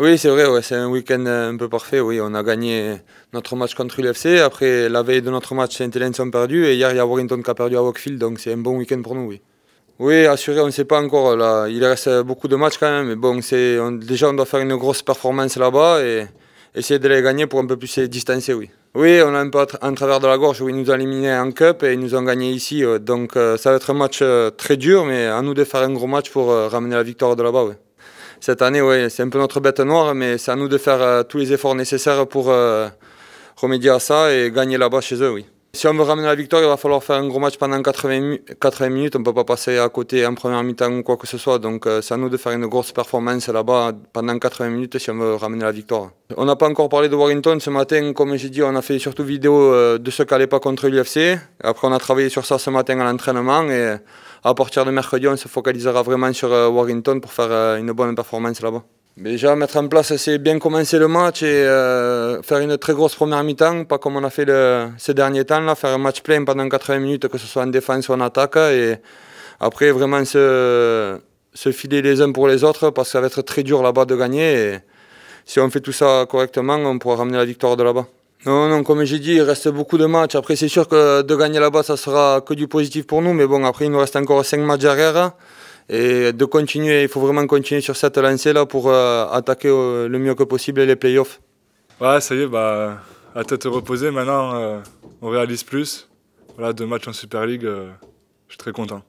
Oui, c'est vrai, ouais, c'est un week-end euh, un peu parfait. Oui, on a gagné notre match contre l'UFC. Après, la veille de notre match, saint hélène sont perdus. Et hier, il y a Warrington qui a perdu à Wakefield. Donc, c'est un bon week-end pour nous, oui. Oui, assuré, on ne sait pas encore. Il reste beaucoup de matchs quand même. Mais bon, déjà, on doit faire une grosse performance là-bas et essayer de les gagner pour un peu plus se distancer, oui. Oui, on a un peu en travers de la gorge où ils nous ont éliminés en Cup et ils nous ont gagné ici. Donc, euh, ça va être un match euh, très dur, mais à nous de faire un gros match pour ramener la victoire de là-bas, oui cette année, oui, c'est un peu notre bête noire, mais c'est à nous de faire euh, tous les efforts nécessaires pour euh, remédier à ça et gagner là-bas chez eux, oui. Si on veut ramener la victoire, il va falloir faire un gros match pendant 80, minutes. On ne peut pas passer à côté en première mi-temps ou quoi que ce soit. Donc euh, c'est à nous de faire une grosse performance là-bas pendant 80 minutes si on veut ramener la victoire. On n'a pas encore parlé de Warrington ce matin. Comme j'ai dit, on a fait surtout vidéo euh, de ce qu'allait pas contre l'UFC. Après, on a travaillé sur ça ce matin à l'entraînement. Et à partir de mercredi, on se focalisera vraiment sur euh, Warrington pour faire une bonne performance là-bas. Déjà, mettre en place, c'est bien commencer le match et euh, faire une très grosse première mi-temps, pas comme on a fait ces derniers temps, là, faire un match plein pendant 80 minutes, que ce soit en défense ou en attaque, et après vraiment se, se filer les uns pour les autres, parce que ça va être très dur là-bas de gagner, et si on fait tout ça correctement, on pourra ramener la victoire de là-bas. Non, non, comme j'ai dit, il reste beaucoup de matchs. Après, c'est sûr que de gagner là-bas, ça sera que du positif pour nous, mais bon, après, il nous reste encore 5 matchs derrière. Et de continuer, il faut vraiment continuer sur cette lancée-là pour euh, attaquer euh, le mieux que possible les playoffs. Ouais, ça y est, bah, à tête reposée, maintenant, euh, on réalise plus. Voilà, deux matchs en Super League, je suis très content.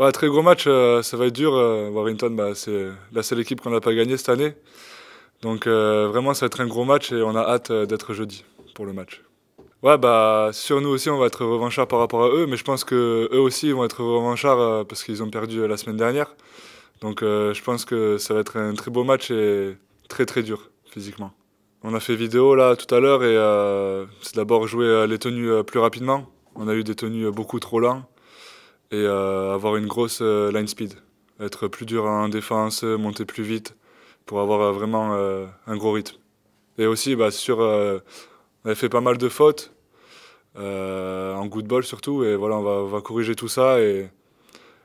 Ouais, très gros match, ça va être dur. Warrington, bah, c'est la seule équipe qu'on n'a pas gagnée cette année. Donc vraiment, ça va être un gros match et on a hâte d'être jeudi pour le match. Ouais, bah, sur nous aussi, on va être revanchards par rapport à eux, mais je pense que eux aussi vont être revanchards euh, parce qu'ils ont perdu euh, la semaine dernière. Donc, euh, je pense que ça va être un très beau match et très très dur physiquement. On a fait vidéo là tout à l'heure et c'est d'abord jouer les tenues plus rapidement. On a eu des tenues beaucoup trop lentes et avoir une grosse line speed. Être plus dur en défense, monter plus vite pour avoir vraiment un gros rythme. Et aussi, bah, sur on avait fait pas mal de fautes, euh, en good ball surtout, et voilà, on va, corriger tout ça. Et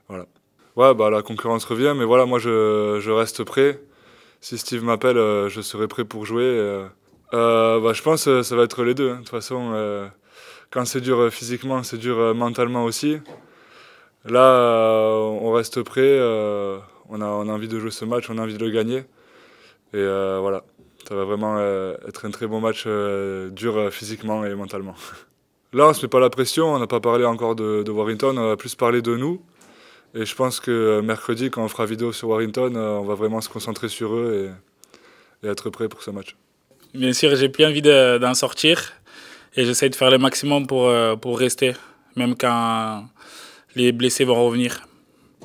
voilà. Ouais, bah, la concurrence revient, mais voilà, moi je, reste prêt. Si Steve m'appelle, euh, je serai prêt pour jouer. Euh. Euh, bah, je pense que ça va être les deux. Hein. De toute façon, quand c'est dur physiquement, c'est dur mentalement aussi. Là, on reste prêt. on, a, on a envie de jouer ce match, on a envie de le gagner. Et voilà. Ça va vraiment euh, être un très bon match, euh, dur euh, physiquement et mentalement. Là, on ne se met pas la pression, on n'a pas parlé encore de, de Warrington, on a plus parlé de nous. Et je pense que mercredi, quand on fera vidéo sur Warrington, on va vraiment se concentrer sur eux et, être prêt pour ce match. Bien sûr, j'ai plus envie d'en sortir et j'essaie de faire le maximum pour, pour rester, même quand les blessés vont revenir.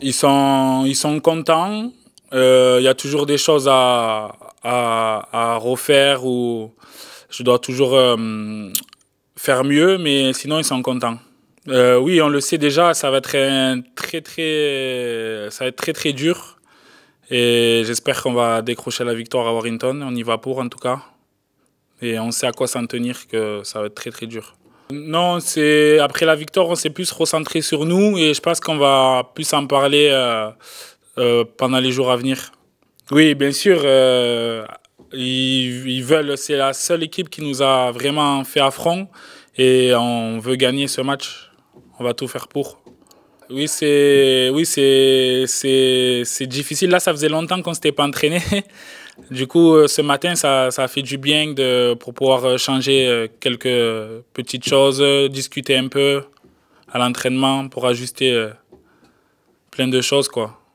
Ils sont, ils sont contents, il y a toujours des choses à, à, refaire ou je dois toujours euh, faire mieux, mais sinon ils sont contents. Euh, oui, on le sait déjà, ça va être très très, ça va être très très dur. Et j'espère qu'on va décrocher la victoire à Warrington. On y va pour en tout cas. Et on sait à quoi s'en tenir, que ça va être très très dur. Non, c'est après la victoire, on s'est plus recentré sur nous et je pense qu'on va plus en parler euh, pendant les jours à venir. Oui, bien sûr. Euh, ils, veulent. C'est la seule équipe qui nous a vraiment fait affront et on veut gagner ce match. On va tout faire pour. Oui, c'est oui, c'est c'est difficile. Là, ça faisait longtemps qu'on s'était pas entraîné. Du coup, euh, ce matin, ça, fait du bien de, pour pouvoir euh, changer quelques petites choses, discuter un peu à l'entraînement pour ajuster plein de choses, quoi.